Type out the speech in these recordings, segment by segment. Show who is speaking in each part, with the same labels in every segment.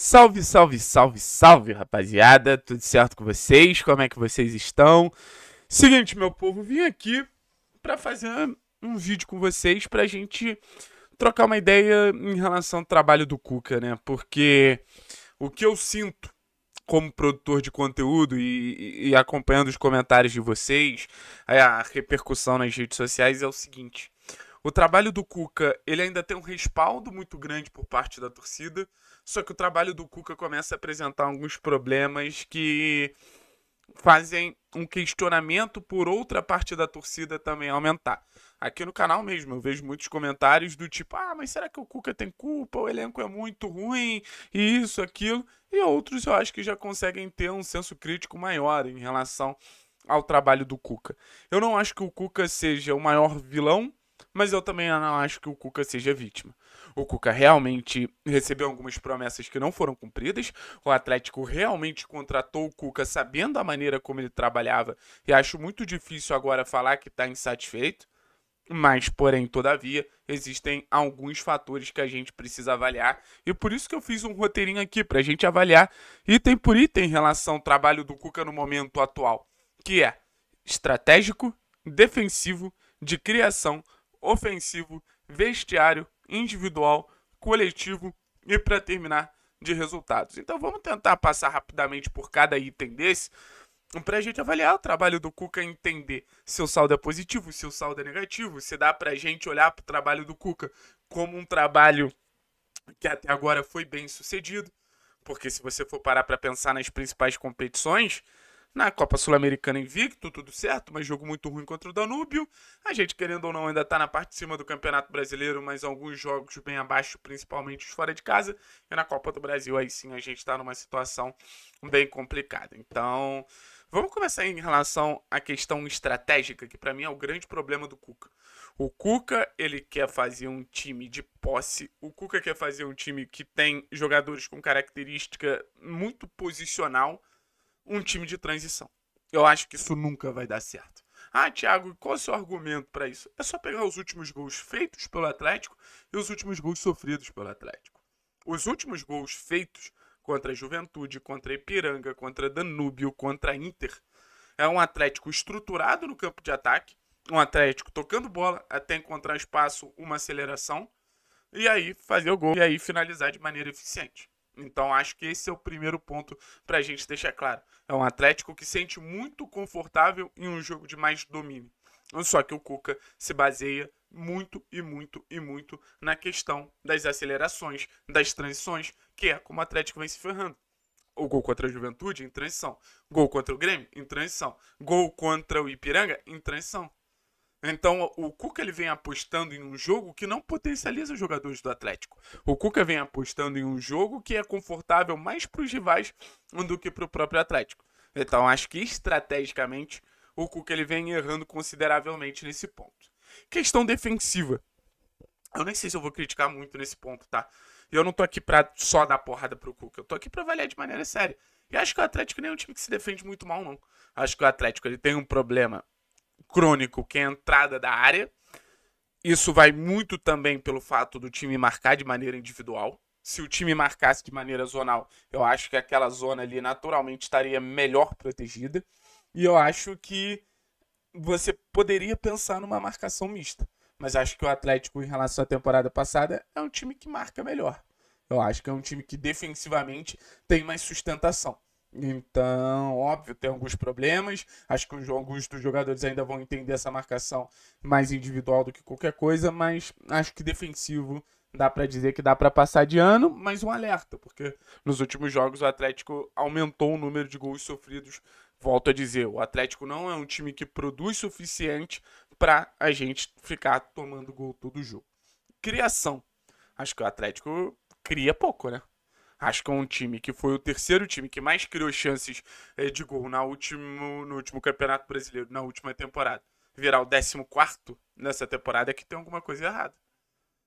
Speaker 1: Salve, salve, salve, salve, rapaziada. Tudo certo com vocês? Como é que vocês estão? Seguinte, meu povo, vim aqui para fazer um vídeo com vocês pra gente trocar uma ideia em relação ao trabalho do Cuca, né? Porque o que eu sinto como produtor de conteúdo e, e acompanhando os comentários de vocês, a repercussão nas redes sociais é o seguinte. O trabalho do Cuca, ele ainda tem um respaldo muito grande por parte da torcida, só que o trabalho do Cuca começa a apresentar alguns problemas que fazem um questionamento por outra parte da torcida também aumentar. Aqui no canal mesmo, eu vejo muitos comentários do tipo: ah, mas será que o Cuca tem culpa? O elenco é muito ruim, e isso, aquilo. E outros eu acho que já conseguem ter um senso crítico maior em relação ao trabalho do Cuca. Eu não acho que o Cuca seja o maior vilão mas eu também não acho que o Cuca seja vítima. O Cuca realmente recebeu algumas promessas que não foram cumpridas. O Atlético realmente contratou o Cuca sabendo a maneira como ele trabalhava. E acho muito difícil agora falar que está insatisfeito. Mas, porém, todavia, existem alguns fatores que a gente precisa avaliar. E por isso que eu fiz um roteirinho aqui, para a gente avaliar item por item em relação ao trabalho do Cuca no momento atual. Que é estratégico, defensivo, de criação, ofensivo, vestiário, individual, coletivo e para terminar de resultados. Então vamos tentar passar rapidamente por cada item desse para a gente avaliar o trabalho do Cuca, entender se o saldo é positivo, se o saldo é negativo, se dá para a gente olhar para o trabalho do Cuca como um trabalho que até agora foi bem sucedido, porque se você for parar para pensar nas principais competições, na Copa Sul-Americana invicto, tudo certo, mas jogo muito ruim contra o Danúbio. A gente, querendo ou não, ainda está na parte de cima do Campeonato Brasileiro, mas alguns jogos bem abaixo, principalmente os fora de casa. E na Copa do Brasil, aí sim, a gente está numa situação bem complicada. Então, vamos começar em relação à questão estratégica, que para mim é o grande problema do Cuca. O Cuca, ele quer fazer um time de posse. O Cuca quer fazer um time que tem jogadores com característica muito posicional um time de transição. Eu acho que isso nunca vai dar certo. Ah, Thiago, qual é o seu argumento para isso? É só pegar os últimos gols feitos pelo Atlético e os últimos gols sofridos pelo Atlético. Os últimos gols feitos contra a Juventude, contra a Ipiranga, contra Danúbio, contra a Inter. É um Atlético estruturado no campo de ataque, um Atlético tocando bola até encontrar espaço, uma aceleração, e aí fazer o gol e aí finalizar de maneira eficiente. Então acho que esse é o primeiro ponto para a gente deixar claro. É um Atlético que sente muito confortável em um jogo de mais domínio. Só que o Cuca se baseia muito e muito e muito na questão das acelerações, das transições, que é como o Atlético vem se ferrando. O gol contra a Juventude em transição, gol contra o Grêmio em transição, gol contra o Ipiranga em transição. Então o Cuca ele vem apostando em um jogo que não potencializa os jogadores do Atlético. O Cuca vem apostando em um jogo que é confortável mais para os rivais do que para o próprio Atlético. Então acho que estrategicamente o Cuca ele vem errando consideravelmente nesse ponto. Questão defensiva. Eu nem sei se eu vou criticar muito nesse ponto, tá? Eu não tô aqui para só dar porrada pro Cuca, eu tô aqui para avaliar de maneira séria. E acho que o Atlético nem é um time que se defende muito mal, não. Acho que o Atlético ele tem um problema crônico, que é a entrada da área. Isso vai muito também pelo fato do time marcar de maneira individual. Se o time marcasse de maneira zonal, eu acho que aquela zona ali naturalmente estaria melhor protegida. E eu acho que você poderia pensar numa marcação mista. Mas acho que o Atlético, em relação à temporada passada, é um time que marca melhor. Eu acho que é um time que defensivamente tem mais sustentação. Então, óbvio, tem alguns problemas. Acho que alguns dos jogadores ainda vão entender essa marcação mais individual do que qualquer coisa, mas acho que defensivo dá para dizer que dá para passar de ano, mas um alerta, porque nos últimos jogos o Atlético aumentou o número de gols sofridos. Volto a dizer, o Atlético não é um time que produz suficiente para a gente ficar tomando gol todo jogo. Criação. Acho que o Atlético cria pouco, né? Acho que é um time que foi o terceiro time que mais criou chances é, de gol na último, no último Campeonato Brasileiro, na última temporada. Virar o 14 nessa temporada é que tem alguma coisa errada.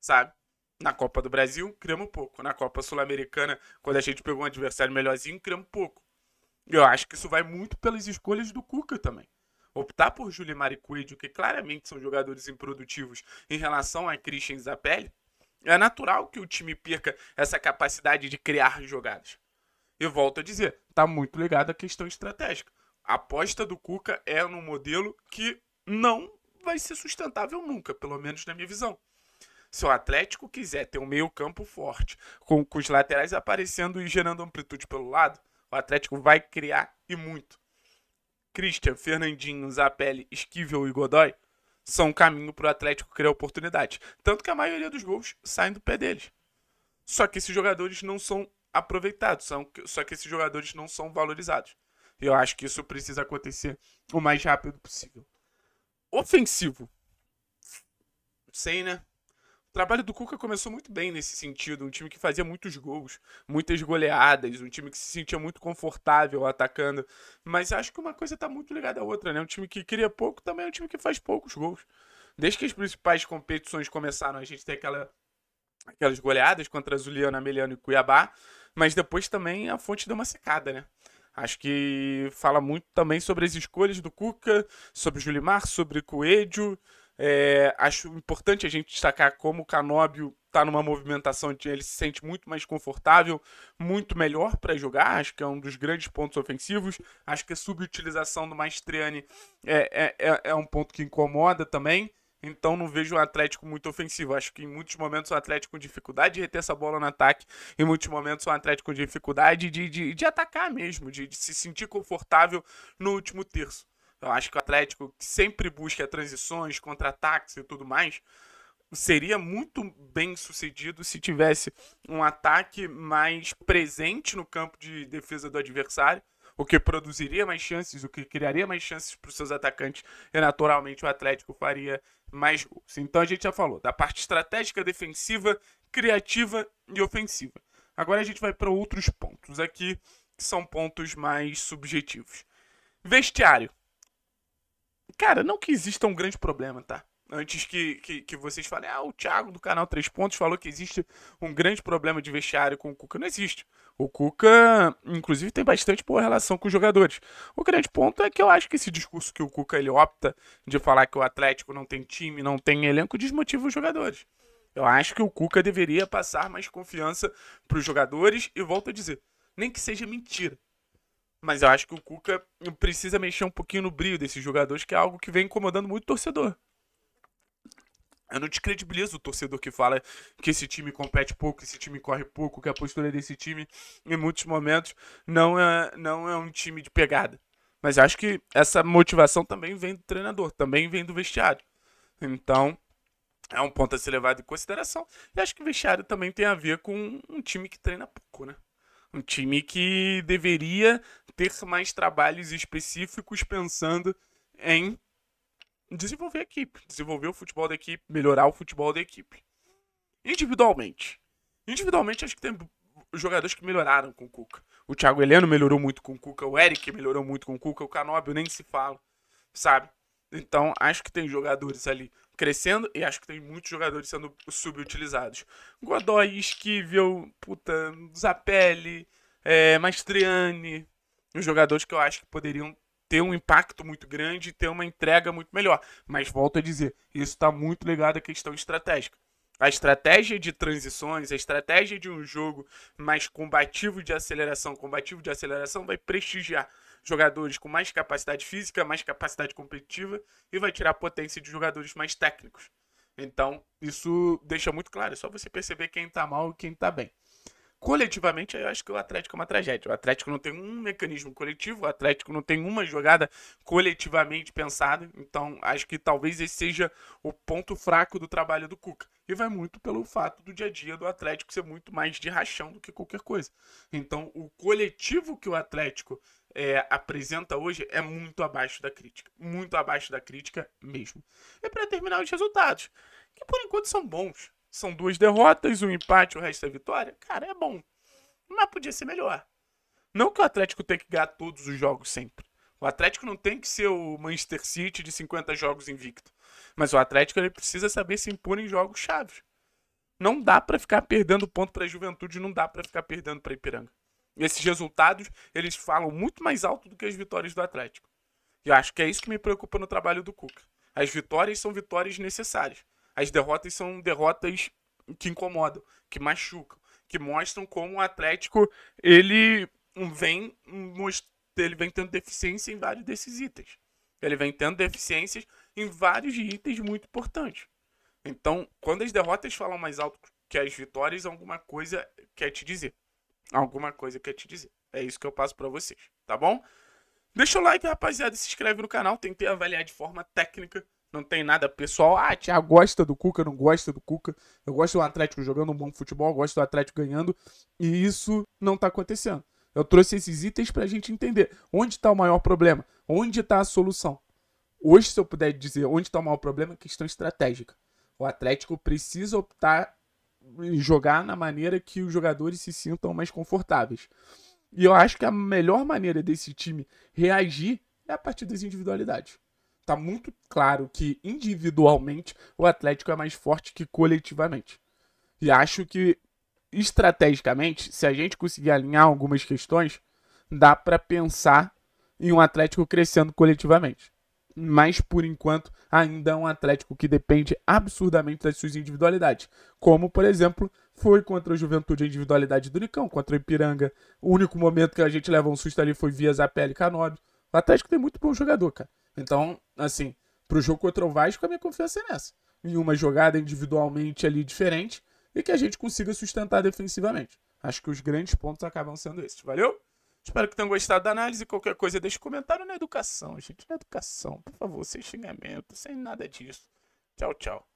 Speaker 1: Sabe? Na Copa do Brasil, criamos pouco. Na Copa Sul-Americana, quando a gente pegou um adversário melhorzinho, criamos pouco. Eu acho que isso vai muito pelas escolhas do Cuca também. Optar por Julimar e que claramente são jogadores improdutivos em relação a Christian Zapelli, é natural que o time perca essa capacidade de criar jogadas. E volto a dizer, está muito ligado à questão estratégica. A aposta do Cuca é num modelo que não vai ser sustentável nunca, pelo menos na minha visão. Se o Atlético quiser ter um meio-campo forte, com, com, os laterais aparecendo e gerando amplitude pelo lado, o Atlético vai criar e muito. Christian, Fernandinho, Zapelli, Esquivel e Godoy são um caminho para o Atlético criar oportunidades. Tanto que a maioria dos gols saem do pé deles. Só que esses jogadores não são aproveitados, são, só que esses jogadores não são valorizados. E eu acho que isso precisa acontecer o mais rápido possível. Ofensivo. Sei, né? trabalho do Cuca começou muito bem nesse sentido. Um time que fazia muitos gols, muitas goleadas, um time que se sentia muito confortável atacando. Mas acho que uma coisa está muito ligada à outra, né? Um time que cria pouco também é um time que faz poucos gols. Desde que as principais competições começaram, a gente tem aquela, aquelas goleadas contra Zuliano, Ameliano e Cuiabá. Mas depois também a fonte deu uma secada, né? Acho que fala muito também sobre as escolhas do Cuca, sobre Julimar, sobre o Coelho. É, acho importante a gente destacar como o Canóbio está numa movimentação onde ele se sente muito mais confortável, muito melhor para jogar, acho que é um dos grandes pontos ofensivos. Acho que a subutilização do Maestriani é, é, é, é um ponto que incomoda também. Então não vejo o Atlético muito ofensivo. Acho que em muitos momentos o Atlético com dificuldade de reter essa bola no ataque. Em muitos momentos o Atlético com dificuldade de, de, de atacar mesmo, de, de se sentir confortável no último terço. Eu acho que o Atlético, que sempre busca transições, contra-ataques e tudo mais, seria muito bem sucedido se tivesse um ataque mais presente no campo de defesa do adversário, o que produziria mais chances, o que criaria mais chances para os seus atacantes, e naturalmente o Atlético faria mais gols. Então a gente já falou da parte estratégica defensiva, criativa e ofensiva. Agora a gente vai para outros pontos aqui, que são pontos mais subjetivos. Vestiário. Cara, não que exista um grande problema, tá? Antes que, que, que, vocês falem, ah, o Thiago do canal Três Pontos falou que existe um grande problema de vestiário com o Cuca. Não existe. O Cuca, inclusive, tem bastante boa relação com os jogadores. O grande ponto é que eu acho que esse discurso que o Cuca ele opta de falar que o Atlético não tem time, não tem elenco, desmotiva os jogadores. Eu acho que o Cuca deveria passar mais confiança para os jogadores e volto a dizer, nem que seja mentira. Mas eu acho que o Cuca precisa mexer um pouquinho no brilho desses jogadores, que é algo que vem incomodando muito o torcedor. Eu não descredibilizo o torcedor que fala que esse time compete pouco, que esse time corre pouco, que a postura desse time, em muitos momentos, não é, não é um time de pegada. Mas acho que essa motivação também vem do treinador, também vem do vestiário. Então, é um ponto a ser levado em consideração. E acho que o vestiário também tem a ver com um time que treina pouco, né? Um time que deveria ter mais trabalhos específicos pensando em desenvolver a equipe, desenvolver o futebol da equipe, melhorar o futebol da equipe. Individualmente. Individualmente, acho que tem jogadores que melhoraram com o Cuca. O Thiago Heleno melhorou muito com o Cuca, o Eric melhorou muito com o Cuca, o Canobio nem se fala, sabe? Então, acho que tem jogadores ali crescendo e acho que tem muitos jogadores sendo subutilizados. Godoy, Esquivel, puta, Zapelli, é, Mastriani, nos jogadores que eu acho que poderiam ter um impacto muito grande e ter uma entrega muito melhor. Mas volto a dizer, isso está muito ligado à questão estratégica. A estratégia de transições, a estratégia de um jogo mais combativo de aceleração, combativo de aceleração vai prestigiar jogadores com mais capacidade física, mais capacidade competitiva e vai tirar a potência de jogadores mais técnicos. Então, isso deixa muito claro, é só você perceber quem está mal e quem está bem coletivamente, eu acho que o Atlético é uma tragédia. O Atlético não tem um mecanismo coletivo, o Atlético não tem uma jogada coletivamente pensada. Então, acho que talvez esse seja o ponto fraco do trabalho do Cuca. E vai muito pelo fato do dia a dia do Atlético ser muito mais de rachão do que qualquer coisa. Então, o coletivo que o Atlético é, apresenta hoje é muito abaixo da crítica. Muito abaixo da crítica mesmo. É para terminar os resultados, que por enquanto são bons. São duas derrotas, um empate, o resto é vitória. Cara, é bom. Mas podia ser melhor. Não que o Atlético tenha que ganhar todos os jogos sempre. O Atlético não tem que ser o Manchester City de 50 jogos invicto. Mas o Atlético ele precisa saber se impor em jogos chave. Não dá para ficar perdendo ponto para a Juventude, não dá para ficar perdendo para Ipiranga. Esses resultados, eles falam muito mais alto do que as vitórias do Atlético. E eu acho que é isso que me preocupa no trabalho do Cuca. As vitórias são vitórias necessárias as derrotas são derrotas que incomodam, que machucam, que mostram como o Atlético ele vem ele vem tendo deficiência em vários desses itens. Ele vem tendo deficiências em vários itens muito importantes. Então, quando as derrotas falam mais alto que as vitórias, alguma coisa quer te dizer. Alguma coisa quer te dizer. É isso que eu passo para vocês, tá bom? Deixa o like, rapaziada, se inscreve no canal, tentei avaliar de forma técnica não tem nada pessoal. Ah, Thiago gosta do Cuca, não gosta do Cuca. Eu gosto do Atlético jogando um bom futebol, gosto do Atlético ganhando. E isso não tá acontecendo. Eu trouxe esses itens pra gente entender onde tá o maior problema, onde tá a solução. Hoje, se eu puder dizer onde tá o maior problema, é questão estratégica. O Atlético precisa optar em jogar na maneira que os jogadores se sintam mais confortáveis. E eu acho que a melhor maneira desse time reagir é a partir das individualidades tá muito claro que individualmente o Atlético é mais forte que coletivamente. E acho que estrategicamente, se a gente conseguir alinhar algumas questões, dá para pensar em um Atlético crescendo coletivamente. Mas por enquanto, ainda é um Atlético que depende absurdamente das suas individualidades. Como, por exemplo, foi contra a Juventude a individualidade do Nicão, contra o Ipiranga. O único momento que a gente leva um susto ali foi via Zapelli e Canobi. O Atlético tem muito bom jogador, cara. Então, assim, pro jogo contra o Vasco, a minha confiança é nessa. Em uma jogada individualmente ali diferente e que a gente consiga sustentar defensivamente. Acho que os grandes pontos acabam sendo esses. Valeu? Espero que tenham gostado da análise. Qualquer coisa, deixe um comentário na educação, gente. Na educação, por favor, sem xingamento, sem nada disso. Tchau, tchau.